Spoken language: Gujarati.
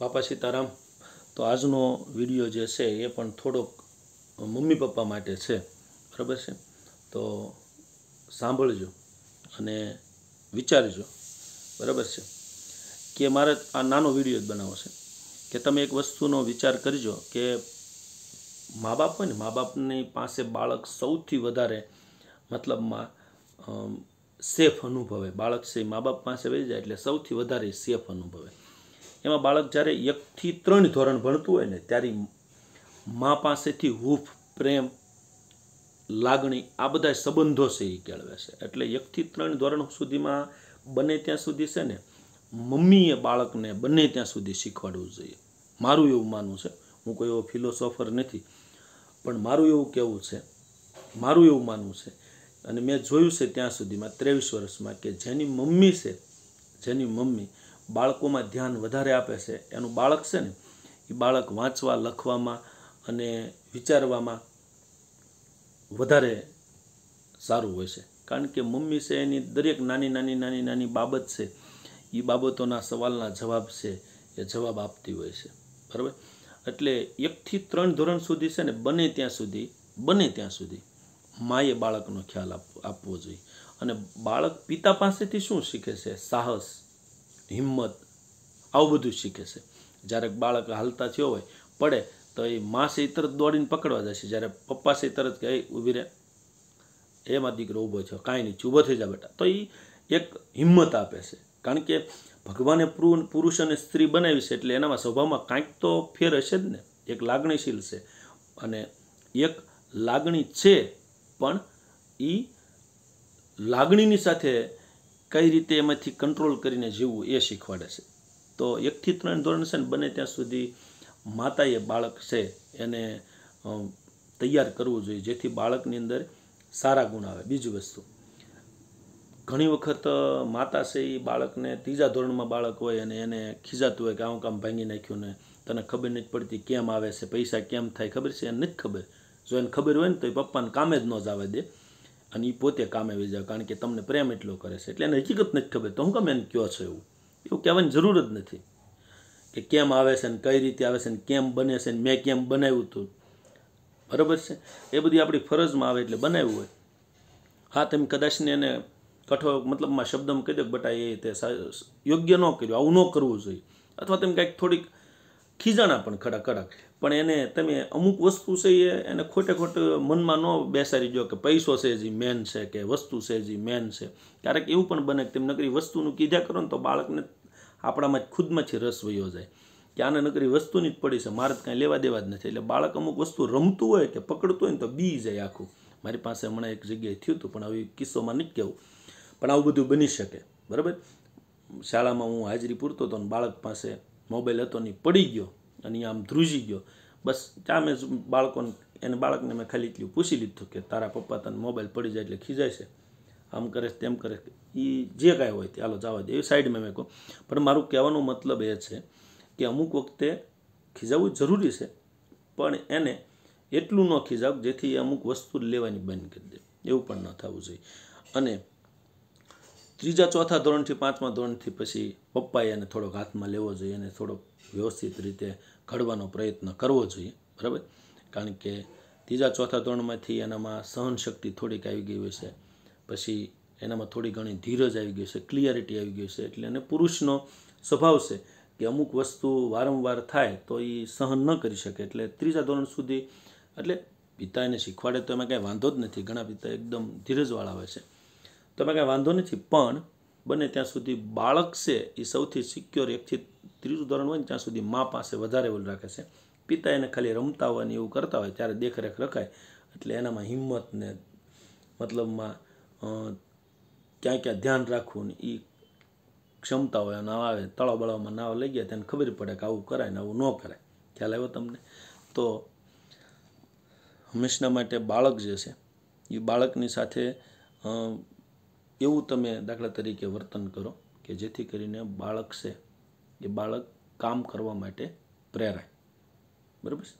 બાપા સીતારામ તો આજનો વિડીયો જે છે એ પણ થોડોક મમ્મી પપ્પા માટે છે બરાબર છે તો સાંભળજો અને વિચારજો બરાબર છે કે મારે આ નાનો વિડીયો જ બનાવો છે કે તમે એક વસ્તુનો વિચાર કરજો કે મા બાપ હોય ને મા બાપની પાસે બાળક સૌથી વધારે મતલબમાં સેફ અનુભવે બાળક છે મા બાપ પાસે વહી જાય એટલે સૌથી વધારે સેફ અનુભવે એમાં બાળક જ્યારે એકથી ત્રણ ધોરણ ભણતું હોય ને ત્યારે મા પાસેથી હૂફ પ્રેમ લાગણી આ બધા સંબંધો છે એ કેળવે છે એટલે એકથી ત્રણ ધોરણ સુધીમાં બને ત્યાં સુધી છે ને મમ્મીએ બાળકને બને ત્યાં સુધી શીખવાડવું જોઈએ મારું એવું માનવું છે હું કોઈ એવો ફિલોસોફર નથી પણ મારું એવું કહેવું છે મારું એવું માનવું છે અને મેં જોયું છે ત્યાં સુધીમાં ત્રેવીસ વર્ષમાં કે જેની મમ્મી છે જેની મમ્મી બાળકોમાં ધ્યાન વધારે આપે છે એનું બાળક છે ને એ બાળક વાંચવા લખવામાં અને વિચારવામાં વધારે સારું હોય છે કારણ કે મમ્મી છે એની દરેક નાની નાની નાની નાની બાબત છે એ બાબતોના સવાલના જવાબ છે એ જવાબ આપતી હોય છે બરાબર એટલે એકથી ત્રણ ધોરણ સુધી છે ને બને ત્યાં સુધી બને ત્યાં સુધી માએ બાળકનો ખ્યાલ આપવો જોઈએ અને બાળક પિતા પાસેથી શું શીખે છે સાહસ હિંમત આવું બધું શીખે છે જ્યારે બાળક હાલતા થયો હોય પડે તો એ મા છે તરત દોડીને પકડવા જશે જ્યારે પપ્પા છે તરત કે ઊભી રહે એમાં દીકરો ઊભો છે કાંઈ નહીં ચૂભો થઈ જાય બેટા તો એ એક હિંમત આપે છે કારણ કે ભગવાને પુરુષ અને સ્ત્રી બનાવી છે એટલે એનામાં સ્વભાવમાં કાંઈક તો ફેર હશે જ ને એક લાગણીશીલ છે અને એક લાગણી છે પણ એ લાગણીની સાથે કઈ રીતે એમાંથી કંટ્રોલ કરીને જીવવું એ શીખવાડે છે તો એકથી ત્રણ ધોરણ છે ને બને ત્યાં સુધી માતાએ બાળક છે એને તૈયાર કરવું જોઈએ જેથી બાળકની અંદર સારા ગુણ આવે બીજી વસ્તુ ઘણી વખત માતા છે એ બાળકને ત્રીજા ધોરણમાં બાળક હોય અને એને ખીજાતું હોય કે આવું કામ ભાંગી નાખ્યું ને તને ખબર નથી પડતી કેમ આવે છે પૈસા કેમ થાય ખબર છે એને નથી ખબર જો એને ખબર હોય ને તો એ પપ્પાને કામે જ ન જ આવે દે અને એ પોતે કામે આવી જાય કારણ કે તમને પ્રેમ એટલો કરે છે એટલે એને હકીકત નથી ખબર તો હું કેમ એને કયો છો એવું એવું કહેવાની જરૂર જ નથી કે કેમ આવે છે ને કઈ રીતે આવે છે ને કેમ બને છે ને મેં કેમ બનાવ્યું હતું બરાબર છે એ બધી આપણી ફરજમાં આવે એટલે બનાવ્યું હોય હા તમે કદાચને એને કઠોર મતલબમાં શબ્દમાં કહી દો કે બટા એ તે યોગ્ય ન કર્યું આવું ન કરવું જોઈએ અથવા તમે કાંઈક થોડીક ખીજાણા પણ ખરા કડક પણ એને તમે અમુક વસ્તુ છે એ એને ખોટે ખોટે મનમાં ન બેસાડી જો કે પૈસો છે જે મેન છે કે વસ્તુ છે જે મેન છે ક્યારેક એવું પણ બને કે તેમ નકરી વસ્તુનું કીધા કરો ને તો બાળકને આપણામાં ખુદમાંથી રસ વયો જાય કે આને નકરી વસ્તુની જ પડી છે મારે કાંઈ લેવા દેવા જ નથી એટલે બાળક અમુક વસ્તુ રમતું હોય કે પકડતું હોય ને તો બી જાય આખું મારી પાસે હમણાં એક જગ્યાએ થયું હતું પણ આવી કિસ્સોમાં નથી કહેવું પણ આવું બધું બની શકે બરાબર શાળામાં હું હાજરી પૂરતો હતો ને બાળક પાસે મોબાઈલ હતો નહીં પડી ગયો અને આમ ધ્રુજી ગયો બસ ત્યાં મેં બાળકોને એને બાળકને મેં ખાલી એટલું પૂછી લીધું કે તારા પપ્પા તને મોબાઈલ પડી જાય એટલે ખીજાય છે આમ કરે તેમ કરે એ જે કાંઈ હોય તે ચાલો જવા દે એ સાઈડમાં મેં કહું પણ મારું કહેવાનો મતલબ એ છે કે અમુક વખતે ખીજાવવું જરૂરી છે પણ એને એટલું ન ખીજાવ જેથી એ અમુક વસ્તુ લેવાની બંધ કરી દે એવું પણ ન થવું જોઈએ અને ત્રીજા ચોથા ધોરણથી પાંચમા ધોરણથી પછી પપ્પાએ એને થોડોક હાથમાં લેવો જોઈએ અને થોડોક વ્યવસ્થિત રીતે ઘડવાનો પ્રયત્ન કરવો જોઈએ બરાબર કારણ કે ત્રીજા ચોથા ધોરણમાંથી એનામાં સહનશક્તિ થોડીક આવી ગઈ હોય છે પછી એનામાં થોડી ઘણી ધીરજ આવી ગઈ છે ક્લિયરિટી આવી ગઈ છે એટલે એને પુરુષનો સ્વભાવ છે કે અમુક વસ્તુ વારંવાર થાય તો એ સહન ન કરી શકે એટલે ત્રીજા ધોરણ સુધી એટલે પિતા એને શીખવાડે તો એમાં કાંઈ વાંધો જ નથી ઘણા પિતા એકદમ ધીરજવાળા હોય છે તમે કાંઈ વાંધો નથી પણ બને ત્યાં સુધી બાળક છે એ સૌથી સિક્યોર એકથી ત્રીજું ધોરણ હોય ને ત્યાં સુધી મા પાસે વધારે ઓલું રાખે છે પિતા એને ખાલી રમતા હોય ને એવું કરતા હોય ત્યારે દેખરેખ રખાય એટલે એનામાં હિંમતને મતલબમાં ક્યાં ક્યાં ધ્યાન રાખવું ને એ ક્ષમતા હોય અને આવે તળાવ બળાવમાં નાવ લઈ ગયા તેને ખબર પડે કે આવું કરાય ને આવું ન કરાય ખ્યાલ આવ્યો તમને તો હંમેશના માટે બાળક જે છે એ બાળકની સાથે એવું તમે દાખલા તરીકે વર્તન કરો કે જેથી કરીને બાળક છે એ બાળક કામ કરવા માટે પ્રેરાય બરાબર છે